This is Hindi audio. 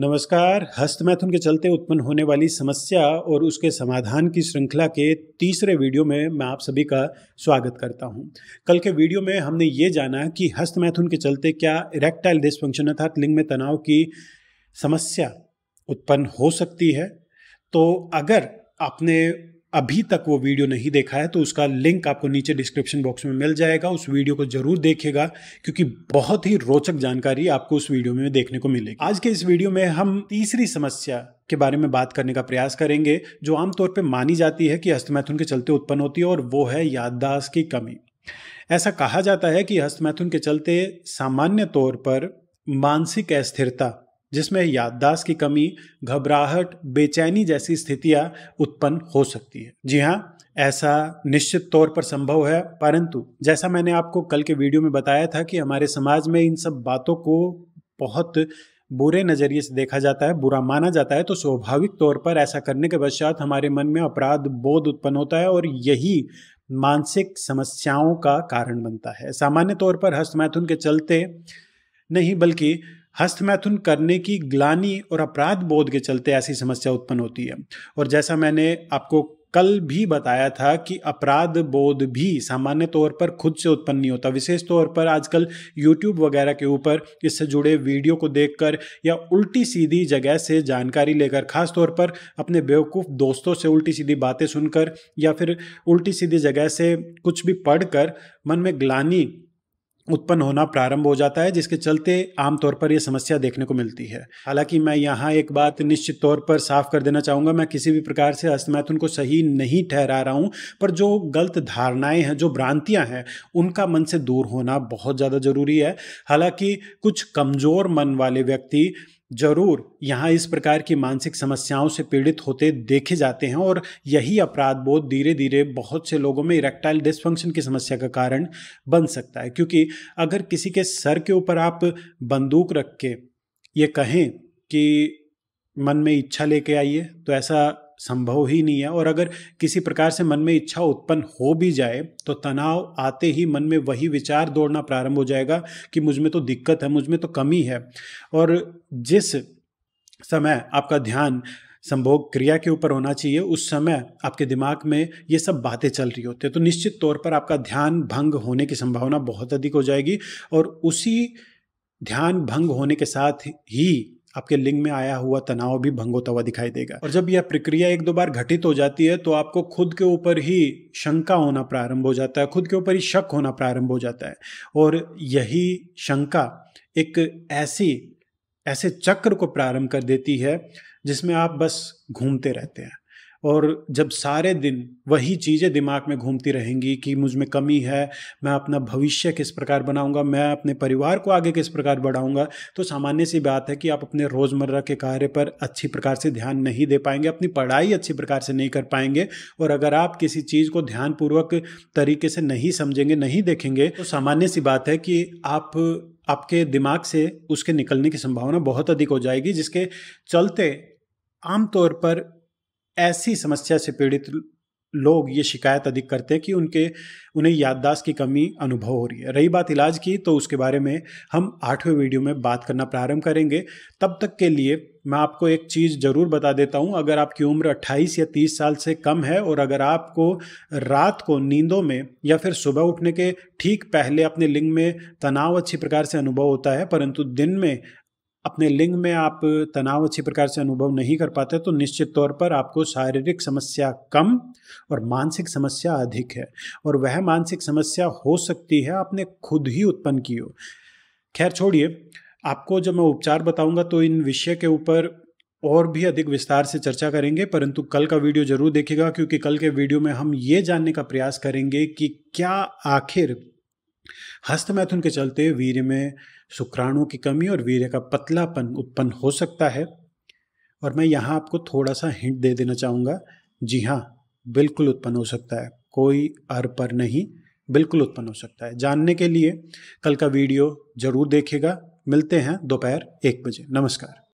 नमस्कार हस्तमैथुन के चलते उत्पन्न होने वाली समस्या और उसके समाधान की श्रृंखला के तीसरे वीडियो में मैं आप सभी का स्वागत करता हूं। कल के वीडियो में हमने ये जाना कि हस्तमैथुन के चलते क्या इरेक्टाइल डिस्फंक्शन अर्थात लिंग में तनाव की समस्या उत्पन्न हो सकती है तो अगर आपने अभी तक वो वीडियो नहीं देखा है तो उसका लिंक आपको नीचे डिस्क्रिप्शन बॉक्स में मिल जाएगा उस वीडियो को जरूर देखेगा क्योंकि बहुत ही रोचक जानकारी आपको उस वीडियो में देखने को मिलेगी आज के इस वीडियो में हम तीसरी समस्या के बारे में बात करने का प्रयास करेंगे जो आमतौर पर मानी जाती है कि हस्तमैथुन के चलते उत्पन्न होती है और वो है याददाश्त की कमी ऐसा कहा जाता है कि हस्तमैथुन के चलते सामान्य तौर पर मानसिक अस्थिरता जिसमें याददाश्त की कमी घबराहट बेचैनी जैसी स्थितियां उत्पन्न हो सकती है जी हाँ ऐसा निश्चित तौर पर संभव है परंतु जैसा मैंने आपको कल के वीडियो में बताया था कि हमारे समाज में इन सब बातों को बहुत बुरे नज़रिए से देखा जाता है बुरा माना जाता है तो स्वाभाविक तौर पर ऐसा करने के पश्चात हमारे मन में अपराध बोध उत्पन्न होता है और यही मानसिक समस्याओं का कारण बनता है सामान्य तौर पर हस्तमैथुन के चलते नहीं बल्कि हस्तमैथुन करने की ग्लानी और अपराध बोध के चलते ऐसी समस्या उत्पन्न होती है और जैसा मैंने आपको कल भी बताया था कि अपराध बोध भी सामान्य तौर पर खुद से उत्पन्न नहीं होता विशेष तौर पर आजकल YouTube वगैरह के ऊपर इससे जुड़े वीडियो को देखकर या उल्टी सीधी जगह से जानकारी लेकर खास तौर पर अपने बेवकूफ़ दोस्तों से उल्टी सीधी बातें सुनकर या फिर उल्टी सीधी जगह से कुछ भी पढ़कर मन में ग्लानी उत्पन्न होना प्रारंभ हो जाता है जिसके चलते आमतौर पर यह समस्या देखने को मिलती है हालांकि मैं यहाँ एक बात निश्चित तौर पर साफ कर देना चाहूँगा मैं किसी भी प्रकार से अस्तमैथुन को सही नहीं ठहरा रहा हूँ पर जो गलत धारणाएं हैं जो भ्रांतियाँ हैं उनका मन से दूर होना बहुत ज़्यादा ज़रूरी है हालांकि कुछ कमज़ोर मन वाले व्यक्ति जरूर यहाँ इस प्रकार की मानसिक समस्याओं से पीड़ित होते देखे जाते हैं और यही अपराध बोध धीरे धीरे बहुत से लोगों में इरेक्टाइल डिस्फंक्शन की समस्या का कारण बन सकता है क्योंकि अगर किसी के सर के ऊपर आप बंदूक रख के ये कहें कि मन में इच्छा लेके आइए तो ऐसा संभव ही नहीं है और अगर किसी प्रकार से मन में इच्छा उत्पन्न हो भी जाए तो तनाव आते ही मन में वही विचार दौड़ना प्रारंभ हो जाएगा कि मुझ में तो दिक्कत है मुझ में तो कमी है और जिस समय आपका ध्यान संभोग क्रिया के ऊपर होना चाहिए उस समय आपके दिमाग में ये सब बातें चल रही होती है तो निश्चित तौर पर आपका ध्यान भंग होने की संभावना बहुत अधिक हो जाएगी और उसी ध्यान भंग होने के साथ ही आपके लिंग में आया हुआ तनाव भी भंग होता हुआ दिखाई देगा और जब यह प्रक्रिया एक दो बार घटित हो जाती है तो आपको खुद के ऊपर ही शंका होना प्रारंभ हो जाता है खुद के ऊपर ही शक होना प्रारंभ हो जाता है और यही शंका एक ऐसी ऐसे चक्र को प्रारंभ कर देती है जिसमें आप बस घूमते रहते हैं और जब सारे दिन वही चीज़ें दिमाग में घूमती रहेंगी कि मुझ में कमी है मैं अपना भविष्य किस प्रकार बनाऊंगा मैं अपने परिवार को आगे किस प्रकार बढ़ाऊंगा तो सामान्य सी बात है कि आप अपने रोज़मर्रा के कार्य पर अच्छी प्रकार से ध्यान नहीं दे पाएंगे अपनी पढ़ाई अच्छी प्रकार से नहीं कर पाएंगे और अगर आप किसी चीज़ को ध्यानपूर्वक तरीके से नहीं समझेंगे नहीं देखेंगे तो सामान्य सी बात है कि आप आपके दिमाग से उसके निकलने की संभावना बहुत अधिक हो जाएगी जिसके चलते आमतौर पर ऐसी समस्या से पीड़ित लोग ये शिकायत अधिक करते हैं कि उनके उन्हें याददाश्त की कमी अनुभव हो रही है रही बात इलाज की तो उसके बारे में हम आठवें वीडियो में बात करना प्रारंभ करेंगे तब तक के लिए मैं आपको एक चीज़ ज़रूर बता देता हूँ अगर आपकी उम्र 28 या 30 साल से कम है और अगर आपको रात को नींदों में या फिर सुबह उठने के ठीक पहले अपने लिंग में तनाव अच्छी प्रकार से अनुभव होता है परंतु दिन में अपने लिंग में आप तनाव अच्छी प्रकार से अनुभव नहीं कर पाते तो निश्चित तौर पर आपको शारीरिक समस्या कम और मानसिक समस्या अधिक है और वह मानसिक समस्या हो सकती है आपने खुद ही उत्पन्न की हो खैर छोड़िए आपको जब मैं उपचार बताऊंगा तो इन विषय के ऊपर और भी अधिक विस्तार से चर्चा करेंगे परंतु कल का वीडियो जरूर देखेगा क्योंकि कल के वीडियो में हम ये जानने का प्रयास करेंगे कि क्या आखिर हस्तमैथुन के चलते वीर्य में शुक्राणु की कमी और वीर्य का पतलापन उत्पन्न हो सकता है और मैं यहाँ आपको थोड़ा सा हिंट दे देना चाहूँगा जी हाँ बिल्कुल उत्पन्न हो सकता है कोई अर पर नहीं बिल्कुल उत्पन्न हो सकता है जानने के लिए कल का वीडियो ज़रूर देखेगा मिलते हैं दोपहर एक बजे नमस्कार